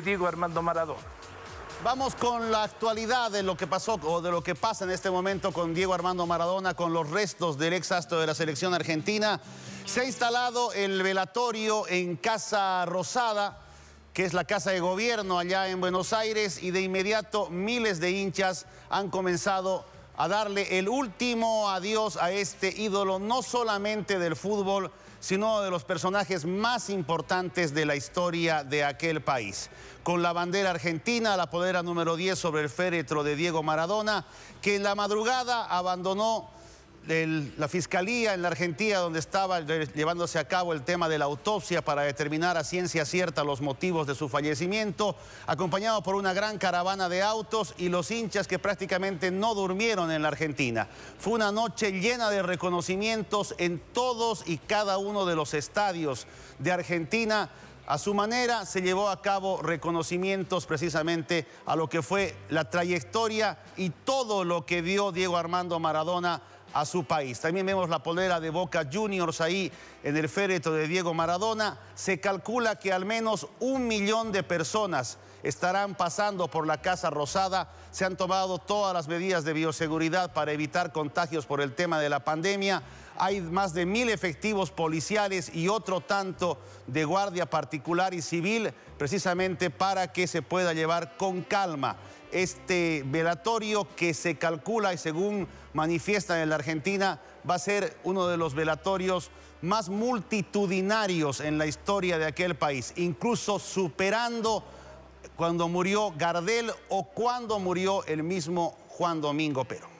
Diego Armando Maradona. Vamos con la actualidad de lo que pasó o de lo que pasa en este momento con Diego Armando Maradona, con los restos del ex astro de la selección argentina. Se ha instalado el velatorio en Casa Rosada, que es la casa de gobierno allá en Buenos Aires, y de inmediato miles de hinchas han comenzado a a darle el último adiós a este ídolo, no solamente del fútbol, sino de los personajes más importantes de la historia de aquel país. Con la bandera argentina, la podera número 10 sobre el féretro de Diego Maradona, que en la madrugada abandonó la fiscalía en la Argentina, donde estaba llevándose a cabo el tema de la autopsia para determinar a ciencia cierta los motivos de su fallecimiento, acompañado por una gran caravana de autos y los hinchas que prácticamente no durmieron en la Argentina. Fue una noche llena de reconocimientos en todos y cada uno de los estadios de Argentina. A su manera se llevó a cabo reconocimientos precisamente a lo que fue la trayectoria y todo lo que dio Diego Armando Maradona a su país. También vemos la polera de Boca Juniors ahí en el féretro de Diego Maradona. Se calcula que al menos un millón de personas estarán pasando por la Casa Rosada. Se han tomado todas las medidas de bioseguridad para evitar contagios por el tema de la pandemia. Hay más de mil efectivos policiales y otro tanto de guardia particular y civil precisamente para que se pueda llevar con calma este velatorio que se calcula y según manifiestan en la Argentina va a ser uno de los velatorios más multitudinarios en la historia de aquel país, incluso superando cuando murió Gardel o cuando murió el mismo Juan Domingo Perón.